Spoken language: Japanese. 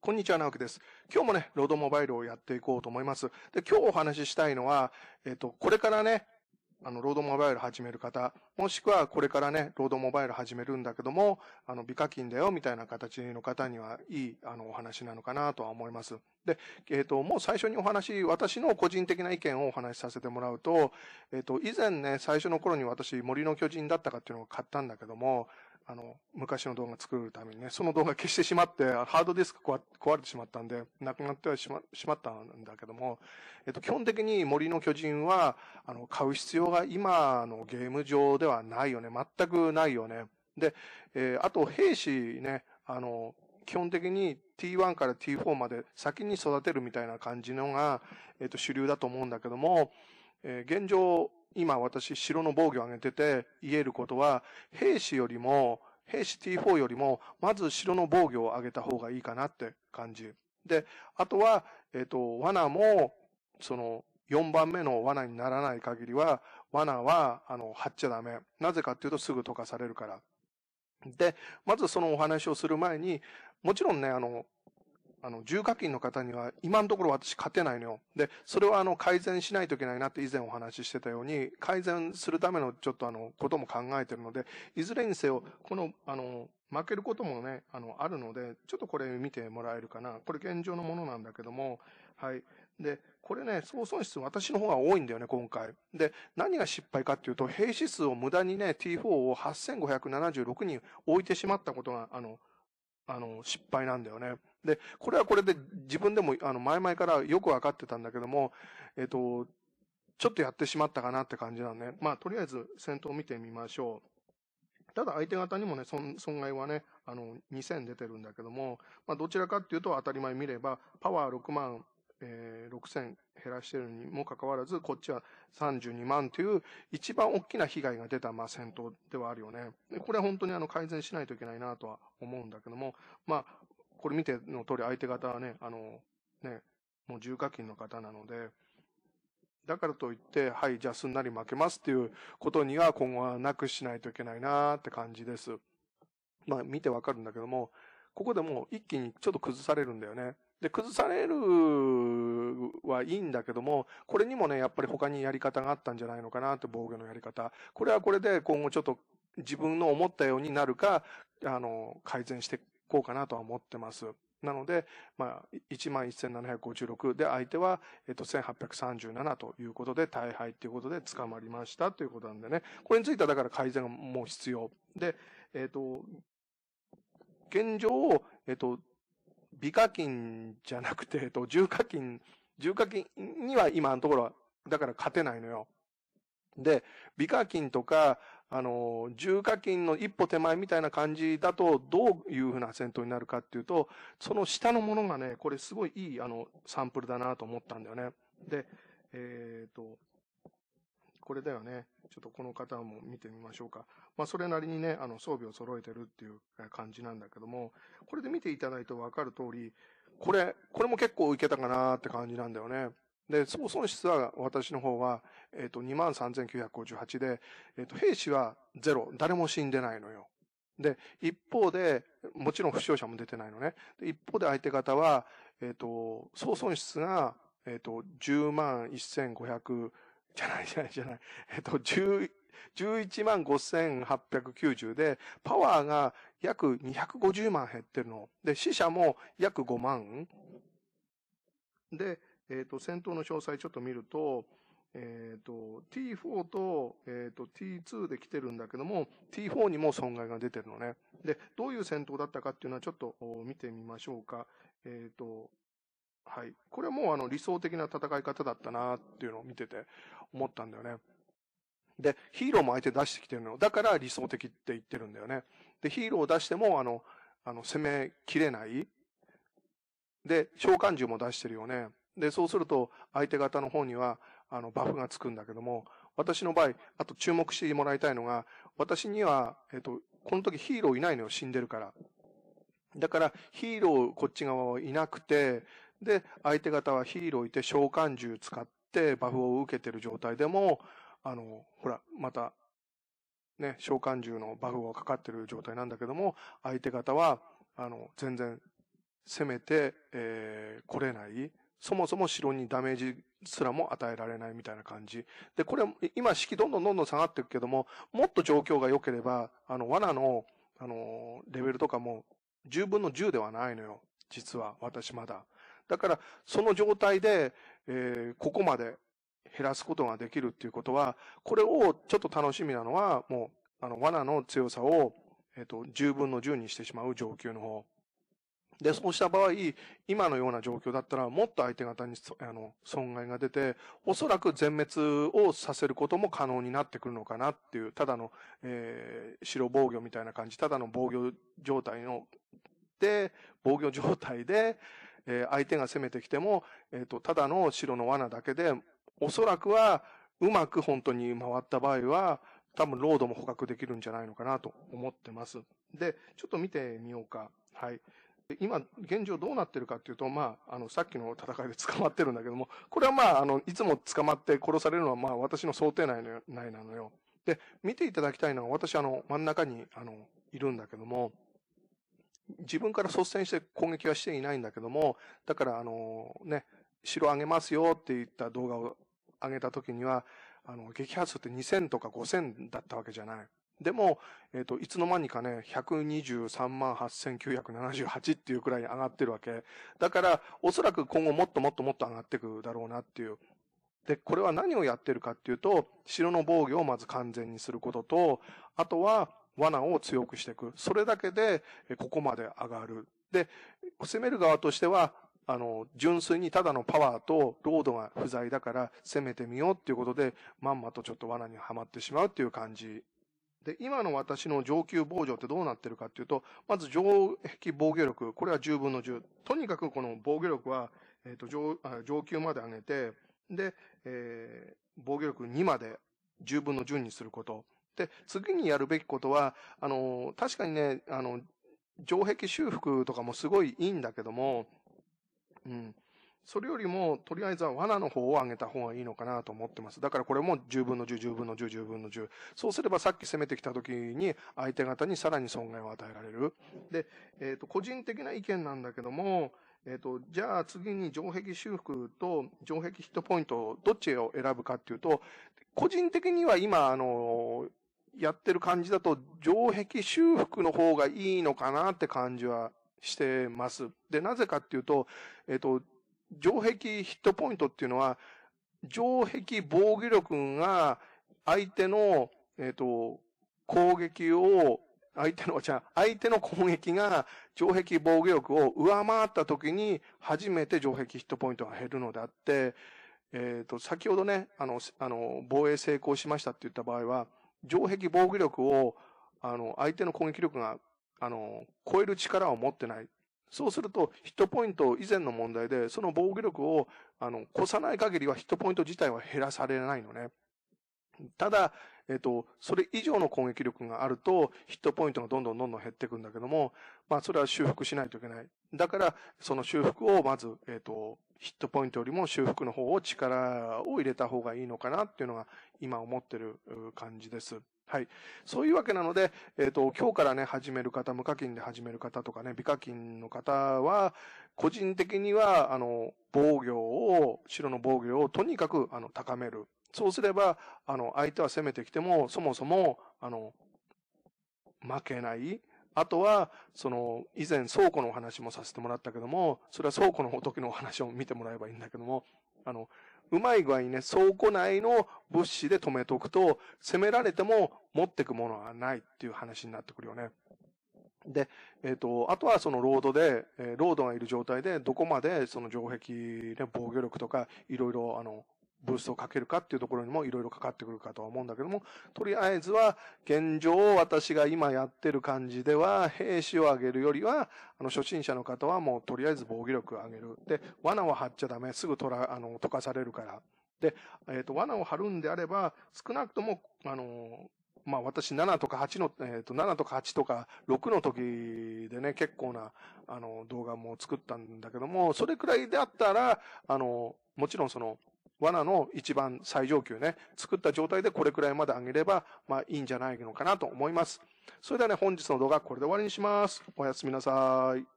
こんにちは、なわけです。今日もね、ロードモバイルをやっていこうと思います。で、今日お話ししたいのは、えっ、ー、と、これからね、あの、ロードモバイル始める方、もしくはこれからね、ロードモバイル始めるんだけども、あの、美課金だよ、みたいな形の方には、いい、あの、お話なのかなとは思います。で、えっ、ー、と、もう最初にお話、私の個人的な意見をお話しさせてもらうと、えっ、ー、と、以前ね、最初の頃に私、森の巨人だったかっていうのを買ったんだけども、あの、昔の動画作るためにね、その動画消してしまって、ハードディスク壊れてしまったんで、なくなってはしましまったんだけども、えっと、基本的に森の巨人は、あの、買う必要が今のゲーム上ではないよね。全くないよね。で、えー、あと、兵士ね、あの、基本的に T1 から T4 まで先に育てるみたいな感じのが、えっと、主流だと思うんだけども、えー、現状、今私城の防御を上げてて言えることは、兵士よりも、兵士 T4 よりも、まず城の防御を上げた方がいいかなって感じ。で、あとは、えっ、ー、と、罠も、その、4番目の罠にならない限りは、罠は、あの、張っちゃダメ。なぜかっていうとすぐ溶かされるから。で、まずそのお話をする前に、もちろんね、あの、あの、重課金の方には今のところ私勝てないのよ。で、それはあの、改善しないといけないなって以前お話ししてたように、改善するためのちょっとあの、ことも考えてるので、いずれにせよ、この、あの、負けることもね、あの、あるので、ちょっとこれ見てもらえるかな。これ現状のものなんだけども、はい。で、これね、総損失私の方が多いんだよね、今回。で、何が失敗かっていうと、兵士数を無駄にね、T4 を8576人置いてしまったことが、あの、あの、失敗なんだよね。で、これはこれで自分でも、あの、前々からよくわかってたんだけども、えっ、ー、と、ちょっとやってしまったかなって感じなね。まあ、とりあえず戦闘を見てみましょう。ただ相手方にもね、損害はね、あの、2000出てるんだけども、まあ、どちらかっていうと当たり前見れば、パワー6万えー、6000減らしてるにもかかわらず、こっちは32万という一番大きな被害が出た、まあ、戦闘ではあるよね。これは本当にあの改善しないといけないなとは思うんだけども、まあ、これ見ての通り相手方はね、あの、ね、もう重課金の方なので、だからといって、はい、じゃあすんなり負けますっていうことには今後はなくしないといけないなって感じです。まあ見てわかるんだけども、ここでもう一気にちょっと崩されるんだよね。で、崩されるはいいんだけども、これにもね、やっぱり他にやり方があったんじゃないのかなって防御のやり方。これはこれで今後ちょっと自分の思ったようになるか、あの、改善していこうかなとは思ってます。なので、まあ、11,756で相手は、えっと、1,837ということで、大敗ということで捕まりましたということなんでね。これについてはだから改善がもう必要。で、えっと、現状、えっと、美課金じゃなくて、えっと、重課金、重課金には今のところは、だから勝てないのよ。で、美課金とか、あの、重課金の一歩手前みたいな感じだと、どういうふうな戦闘になるかっていうと、その下のものがね、これすごいいい、あの、サンプルだなと思ったんだよね。で、えっ、ー、と、これだよね。ちょっとこの方も見てみましょうか。まあ、それなりにね、あの、装備を揃えてるっていう感じなんだけども、これで見ていただいてわかる通り、これ、これも結構いけたかなって感じなんだよね。で、総損失は私の方は、えっ、ー、と、23,958で、えっ、ー、と、兵士はゼロ。誰も死んでないのよ。で、一方で、もちろん負傷者も出てないのね。で、一方で相手方は、えっ、ー、と、総損失が、えっ、と、10万1500、じゃないじゃないじゃない。えっと、11万5890で、パワーが約250万減ってるの。で、死者も約5万。で、えっ、ー、と、戦闘の詳細ちょっと見ると、えっ、ー、と、T4 と,、えーと、と T2 で来てるんだけども、T4 にも損害が出てるのね。で、どういう戦闘だったかっていうのはちょっと見てみましょうか。えっ、ー、と、はい。これはもうあの理想的な戦い方だったなっていうのを見てて思ったんだよね。で、ヒーローも相手出してきてるの。だから理想的って言ってるんだよね。で、ヒーローを出しても、あの、あの、攻めきれない。で、召喚獣も出してるよね。で、そうすると、相手方の方には、あの、バフがつくんだけども、私の場合、あと注目してもらいたいのが、私には、えっと、この時ヒーローいないのよ、死んでるから。だから、ヒーローこっち側はいなくて、で、相手方はヒーローいて召喚獣使ってバフを受けてる状態でも、あの、ほら、また、ね、召喚獣のバフがかかってる状態なんだけども、相手方は、あの、全然攻めて、えー、来れない。そもそも城にダメージすらも与えられないみたいな感じ。で、これ、今、式どんどんどんどん下がっていくけども、もっと状況が良ければ、あの、罠の、あの、レベルとかも、10分の10ではないのよ。実は、私まだ。だから、その状態で、えー、ここまで減らすことができるっていうことは、これをちょっと楽しみなのは、もう、あの、罠の強さを、えっ、ー、と、10分の10にしてしまう上級の方。で、そうした場合、今のような状況だったら、もっと相手方に、あの、損害が出て、おそらく全滅をさせることも可能になってくるのかなっていう、ただの、えー、白防御みたいな感じ、ただの防御状態の、で、防御状態で、えー、相手が攻めてきても、えっ、ー、と、ただの白の罠だけで、おそらくは、うまく本当に回った場合は、多分ロードも捕獲できるんじゃないのかなと思ってます。で、ちょっと見てみようか。はい。今、現状どうなってるかっていうと、まあ、あの、さっきの戦いで捕まってるんだけども、これはまあ、あの、いつも捕まって殺されるのは、まあ、私の想定内の内なのよ。で、見ていただきたいのは、私、あの、真ん中に、あの、いるんだけども、自分から率先して攻撃はしていないんだけども、だからあのね、城あげますよって言った動画を上げた時には、あの、激発数って2000とか5000だったわけじゃない。でも、えっ、ー、と、いつの間にかね、1238,978っていうくらい上がってるわけ。だから、おそらく今後もっともっともっと上がってくだろうなっていう。で、これは何をやってるかっていうと、城の防御をまず完全にすることと、あとは、罠を強くしていく。それだけで、ここまで上がる。で、攻める側としては、あの、純粋にただのパワーとロードが不在だから攻めてみようっていうことで、まんまとちょっと罠にはまってしまうっていう感じ。で、今の私の上級防除ってどうなってるかっていうと、まず上壁防御力、これは10分の10。とにかくこの防御力は、えっ、ー、と上、上級まで上げて、で、えー、防御力2まで10分の10にすること。で、次にやるべきことは、あの、確かにね、あの、城壁修復とかもすごいいいんだけども、うん。それよりも、とりあえずは罠の方を上げた方がいいのかなと思ってます。だからこれも10分の10、10分の10、10分の10。そうすればさっき攻めてきた時に相手方にさらに損害を与えられる。で、えっ、ー、と、個人的な意見なんだけども、えっ、ー、と、じゃあ次に城壁修復と城壁ヒットポイント、どっちを選ぶかっていうと、個人的には今、あの、やってる感じだと、城壁修復の方がいいのかなって感じはしてます。で、なぜかっていうと、えっと、城壁ヒットポイントっていうのは、城壁防御力が相手の、えっと、攻撃を、相手の、じゃ相手の攻撃が城壁防御力を上回った時に、初めて城壁ヒットポイントが減るのであって、えっ、と、先ほどね、あの、あの、防衛成功しましたって言った場合は、城壁防御力を、あの、相手の攻撃力が、あの、超える力を持ってない。そうすると、ヒットポイント以前の問題で、その防御力を、あの、越さない限りはヒットポイント自体は減らされないのね。ただ、えっと、それ以上の攻撃力があると、ヒットポイントがどんどんどんどん減っていくんだけども、まあ、それは修復しないといけない。だから、その修復をまず、えっと、ヒットポイントよりも修復の方を力を入れた方がいいのかなっていうのが、今思ってる感じです。はい。そういうわけなので、えっ、ー、と、今日からね、始める方、無課金で始める方とかね、美課金の方は、個人的には、あの、防御を、白の防御をとにかく、あの、高める。そうすれば、あの、相手は攻めてきても、そもそも、あの、負けない。あとは、その、以前倉庫のお話もさせてもらったけども、それは倉庫の時のお話を見てもらえばいいんだけども、あの、うまい具合にね、倉庫内の物資で止めておくと、攻められても持ってくものはないっていう話になってくるよね。で、えっ、ー、と、あとはそのロードで、えー、ロードがいる状態で、どこまでその城壁、で防御力とか、いろいろ、あの、ブーストをかけるかっていうところにもいろいろかかってくるかとは思うんだけども、とりあえずは現状私が今やってる感じでは、兵士を上げるよりは、あの初心者の方はもうとりあえず防御力を上げる。で、罠を張っちゃダメ。すぐとら、あの、溶かされるから。で、えっ、ー、と、罠を張るんであれば、少なくとも、あの、まあ私7とか8の、えっ、ー、と7とか8とか6の時でね、結構な、あの、動画も作ったんだけども、それくらいであったら、あの、もちろんその、罠の一番最上級ね、作った状態でこれくらいまで上げれば、まあいいんじゃないのかなと思います。それではね、本日の動画はこれで終わりにします。おやすみなさい。